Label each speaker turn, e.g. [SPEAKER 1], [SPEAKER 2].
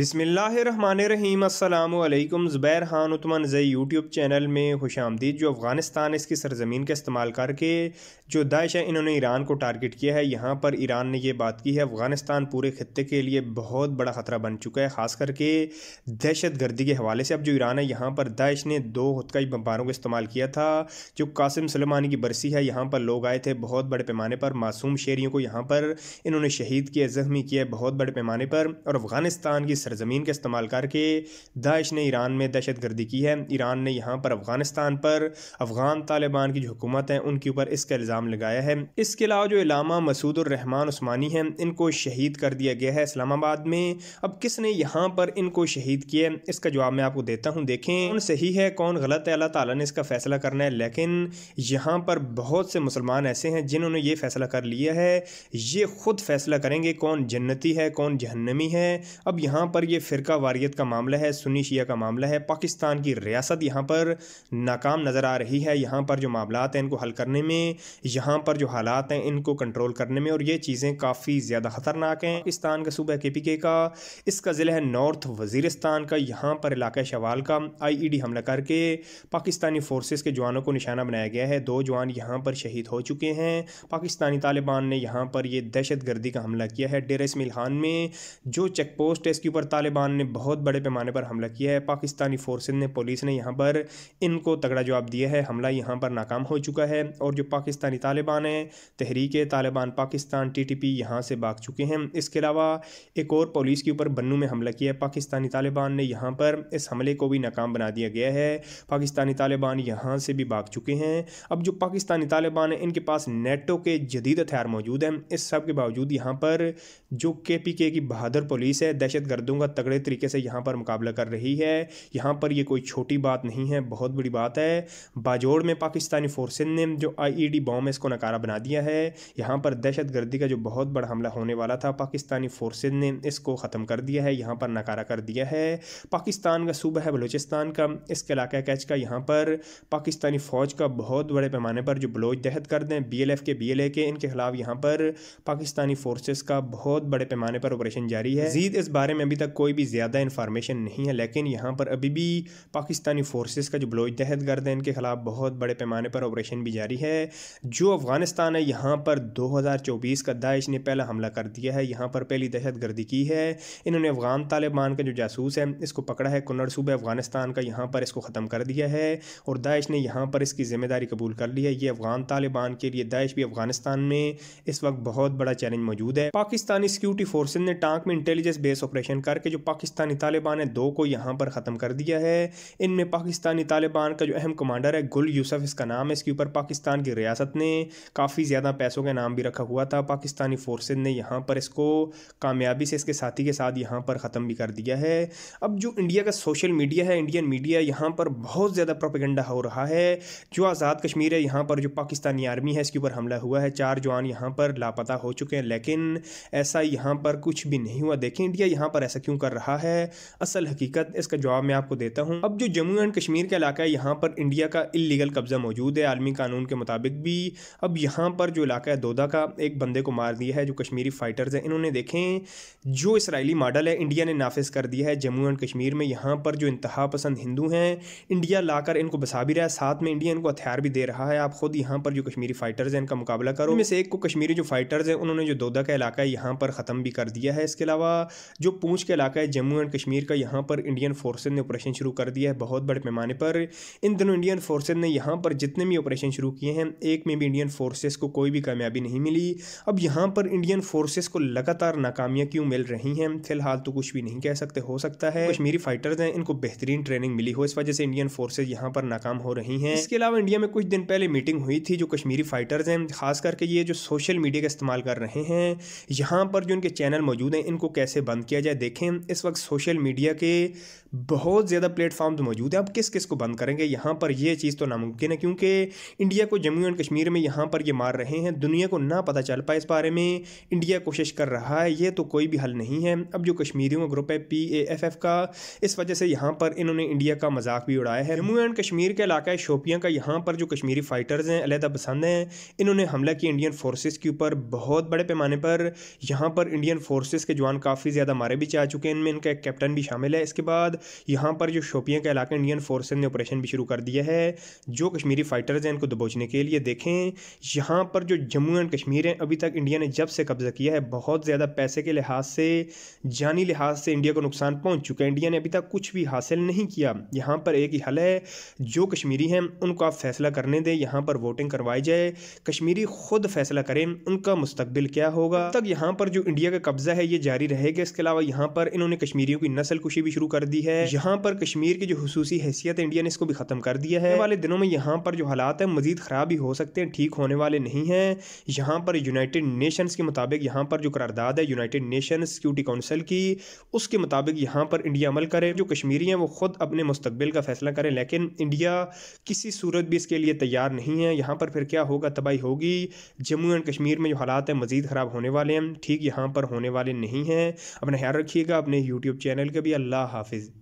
[SPEAKER 1] बिसमीम अल्लाम Zubair Khan Utmanzai YouTube channel में खुश आमदीद जो अफ़गानिस्तान इसकी सरजमीन का इस्तेमाल करके जो दाइश है इन्होंने ईरान को टारगेट किया है यहाँ पर ईरान ने यह बात की है अफ़गानिस्तान पूरे खत्े के लिए बहुत बड़ा ख़तरा बन चुका है ख़ास करके दहशत गर्दी के हवाले से अब जो ईरान है यहाँ पर दाइश ने दो हतकई बम्बारों का इस्तेमाल किया था जो कासिम सलमान की बरसी है यहाँ पर लोग आए थे बहुत बड़े पैमाने पर मासूम शहरीों को यहाँ पर इन्होंने शहीद किया ज़ख्मी किया बहुत बड़े पैमाने पर और अफ़गानिस्तान की सरजमीन का इस्तेमाल करके दाइश ने ईरान में दहशत गर्दी की है ईरान ने यहाँ पर अफगानिस्तान पर अफगान तालिबान की जो हुकूमत है उनके ऊपर इसका इल्ज़ाम लगाया है इसके अलावा जो इलामा मसूद रहमान उस्मानी हैं इनको शहीद कर दिया गया है इस्लामाबाद में अब किसने यहाँ पर इनको शहीद किया है इसका जवाब मैं आपको देता हूँ देखें कौन सही है कौन गलत है अल्लाह ताला ने इसका फ़ैसला करना है लेकिन यहाँ पर बहुत से मुसलमान ऐसे हैं जिन्होंने ये फ़ैसला कर लिया है ये खुद फैसला करेंगे कौन जन्नती है कौन जहन्नमी है अब यहाँ पर यह फ़िरका वारियत का मामला है सुनी शिया का मामला है पाकिस्तान की रियासत यहाँ पर नाकाम नज़र आ रही है यहाँ पर जो मामला हैं इनको हल करने में यहाँ पर जो हालात हैं इनको कंट्रोल करने में और ये चीज़ें काफ़ी ज़्यादा ख़तरनाक हैं पाकिस्तान का सूबा के पी के का इसका ज़िला है नॉर्थ वजीरस्तान का यहाँ पर इलाका शवाल का आई ई डी हमला करके पाकिस्तानी फोर्सेज के जवानों को निशाना बनाया गया है दो जवान यहाँ पर शहीद हो चुके हैं पाकिस्तानी तालिबान ने यहाँ पर यह दहशत गर्दी का हमला किया है डेरा इसमिल खान में जो चेक पोस्ट है इसके ऊपर पर तालिबान ने बहुत बड़े पैमाने पर हमला किया है पाकिस्तानी फोर्सेज ने पुलिस ने यहाँ पर इनको तगड़ा जवाब दिया है हमला यहाँ पर नाकाम हो चुका है और जो पाकिस्तानी तालिबान है Tehreek Taliban Pakistan T T P यहाँ से भाग चुके हैं इसके अलावा एक और पुलिस के ऊपर बन्नू में हमला किया है पाकिस्तानी तालिबान ने यहाँ पर इस हमले को भी नाकाम बना दिया गया है पाकिस्तानी तालिबान यहाँ से भी भाग चुके हैं अब जो पाकिस्तानी तालिबान है इनके पास नेटो के जदीद हथियार मौजूद हैं इस सब के बावजूद यहाँ पर जो के पी के की बहादुर पुलिस है दहशत गर्द दूंगा तगड़े तरीके से यहाँ पर मुकाबला कर रही है यहाँ पर ये कोई छोटी बात नहीं है बहुत बड़ी बात है बाजोड़ में पाकिस्तानी फोर्सेज ने जो आईईडी बॉम्ब है इसको नकारा बना दिया है यहाँ पर दहशतगर्दी का जो बहुत बड़ा हमला होने वाला था पाकिस्तानी फोर्सेज ने इसको ख़त्म कर दिया है यहाँ पर नकारा कर दिया है पाकिस्तान का सूबा है बलूचिस्तान का इसके इलाके कैच का यहाँ पर पाकिस्तानी फ़ौज का बहुत बड़े पैमाने पर जो बलोच दहशत कर दें बी के बी के इनके खिलाफ यहाँ पर पाकिस्तानी फोर्सेज का बहुत बड़े पैमाने पर ऑपरेशन जारी है जीत इस बारे में अभी तक कोई भी ज़्यादा इन्फॉर्मेशन नहीं है लेकिन यहाँ पर अभी भी पाकिस्तानी फोर्सेस का जो बलोच दहद गर्द है इनके ख़िलाफ़ बहुत बड़े पैमाने पर ऑपरेशन भी जारी है जो अफ़गानिस्तान है यहाँ पर 2024 का दाइश ने पहला हमला कर दिया है यहाँ पर पहली दहशत गर्दी की है इन्होंने अफ़गान तालिबान का जो जासूस है इसको पकड़ा है कन्नड़ सूबे अफ़गानिस्तान का यहाँ पर इसको ख़त्म कर दिया है और दाइश ने यहाँ पर इसकी ज़िम्मेदारी कबूल कर ली है ये अफ़गान तालिबान के लिए दाइश भी अफ़गानिस्तान में इस वक्त बहुत बड़ा चैलेंज मौजूद है पाकिस्तानी सिक्योरिटी फोर्सेज ने टांक में इंटेलिजेंस बेस ऑपरेशन करके जो पाकिस्तानी तालिबान है दो को यहाँ पर ख़त्म कर दिया है इनमें पाकिस्तानी तालिबान का जो अहम कमांडर है गुल यूसफ इसका नाम है इसके ऊपर पाकिस्तान की रियासत ने काफ़ी ज़्यादा पैसों का नाम भी रखा हुआ था पाकिस्तानी फोर्सेज ने यहाँ पर इसको कामयाबी से इसके साथी के साथ यहाँ पर ख़त्म भी कर दिया है अब जो इंडिया का सोशल मीडिया है इंडियन मीडिया यहाँ पर बहुत ज़्यादा प्रोपिगेंडा हो रहा है जो आज़ाद कश्मीर है यहाँ पर जो पाकिस्तानी आर्मी है इसके ऊपर हमला हुआ है चार जवान यहाँ पर लापता हो चुके हैं लेकिन ऐसा यहाँ पर कुछ भी नहीं हुआ देखें इंडिया यहाँ पर ऐसा ऐसा क्यों कर रहा है असल हकीकत इसका जवाब मैं आपको देता हूँ अब जो जम्मू एंड कश्मीर का इलाका है यहाँ पर इंडिया का इलीगल कब्जा मौजूद है आलमी कानून के मुताबिक भी अब यहाँ पर जो इलाका है दोदा का एक बंदे को मार दिया है जो कश्मीरी फाइटर्स हैं इन्होंने देखें जो इसराइली मॉडल है इंडिया ने नाफिज कर दिया है जम्मू एंड कश्मीर में यहाँ पर जो इंतहा पसंद हिंदू हैं इंडिया लाकर इनको बसा भी रहा है साथ में इंडिया इनको हथियार भी दे रहा है आप खुद यहाँ पर जो कश्मीरी फाइटर्स हैं इनका मुकाबला करो इनमें से एक को कश्मीरी जो फाइटर्स हैं उन्होंने जो दोदा का इलाका है यहाँ पर ख़त्म भी कर दिया है इसके अलावा जो पूछ के इलाका है जम्मू एंड कश्मीर का यहाँ पर इंडियन फोर्सेज ने ऑपरेशन शुरू कर दिया है बहुत बड़े पैमाने पर इन दिनों इंडियन फोर्सेज ने यहाँ पर जितने भी ऑपरेशन शुरू किए हैं एक में भी इंडियन फोर्सेज को कोई भी कामयाबी नहीं मिली अब यहाँ पर इंडियन फोर्सेज को लगातार नाकामियाँ क्यों मिल रही हैं फिलहाल तो कुछ भी नहीं कह सकते हो सकता है कश्मीरी फाइटर्स हैं इनको बेहतरीन ट्रेनिंग मिली हो इस वजह से इंडियन फोर्सेज यहाँ पर नाकाम हो रही हैं इसके अलावा इंडिया में कुछ दिन पहले मीटिंग हुई थी जो कश्मीरी फाइटर्स हैं खास करके ये जो सोशल मीडिया का इस्तेमाल कर रहे हैं यहाँ पर जो इनके चैनल मौजूद हैं इनको कैसे बंद किया जाए देखें देखें इस वक्त सोशल मीडिया के बहुत ज़्यादा प्लेटफॉर्म तो मौजूद हैं आप किस किस को बंद करेंगे यहाँ पर यह चीज़ तो नामुमकिन है क्योंकि इंडिया को जम्मू एंड कश्मीर में यहाँ पर ये मार रहे हैं दुनिया को ना पता चल पाए इस बारे में इंडिया कोशिश कर रहा है ये तो कोई भी हल नहीं है अब जो कश्मीरियों का ग्रुप है पी ए एफ एफ का इस वजह से यहाँ पर इन्होंने इंडिया का मजाक भी उड़ाया है जम्मू एंड कश्मीर के इलाका है का यहाँ पर जो कश्मीरी फाइटर्स हैं अलहदा पसंद हैं इन्होंने हमला किया इंडियन फोर्सेज के ऊपर बहुत बड़े पैमाने पर यहाँ पर इंडियन फोर्सेज के जवान काफ़ी ज़्यादा मारे भी चाह चुके हैं इनमें इनका एक कैप्टन भी शामिल है इसके बाद यहाँ पर जो शोपियाँ का इलाका इंडियन फोर्सेज ने ऑपरेशन भी शुरू कर दिया है जो कश्मीरी फाइटर्स हैं इनको दबोचने के लिए देखें यहाँ पर जो जम्मू एंड कश्मीर है अभी तक इंडिया ने जब से कब्जा किया है बहुत ज़्यादा पैसे के लिहाज से जानी लिहाज से इंडिया को नुकसान पहुँच चुका है इंडिया ने अभी तक कुछ भी हासिल नहीं किया यहाँ पर एक ही हल है जो कश्मीरी हैं उनको आप फैसला करने दें यहाँ पर वोटिंग करवाई जाए कश्मीरी खुद फैसला करें उनका मुस्तबिल क्या होगा तक यहाँ पर जो इंडिया का कब्जा है ये जारी रहेगा इसके अलावा यहाँ पर इन्होंने कश्मीरियों की नस्ल कुशी भी शुरू कर दी है है यहाँ पर कश्मीर की जो खसूसी हैसियत है इंडिया ने इसको भी ख़त्म कर दिया है वाले दिनों में यहाँ पर जो हालात है मजीद ख़राब ही हो सकते हैं ठीक होने वाले नहीं हैं यहाँ पर यूनाइटेड नेशंस के मुताबिक यहाँ पर जो करारदाद है यूनाइटेड नेशन सिक्योरिटी काउंसिल की उसके मुताबिक यहाँ पर इंडिया अमल करे जो कश्मीरी हैं वो खुद अपने मुस्तबिल का फैसला करें लेकिन इंडिया किसी सूरत भी इसके लिए तैयार नहीं है यहाँ पर फिर क्या होगा तबाही होगी जम्मू एंड कश्मीर में जो हालात हैं मज़ीद ख़राब होने वाले हैं ठीक यहाँ पर होने वाले नहीं हैं अपना ख्याल रखिएगा अपने यूट्यूब चैनल का भी अल्लाह हाफिज़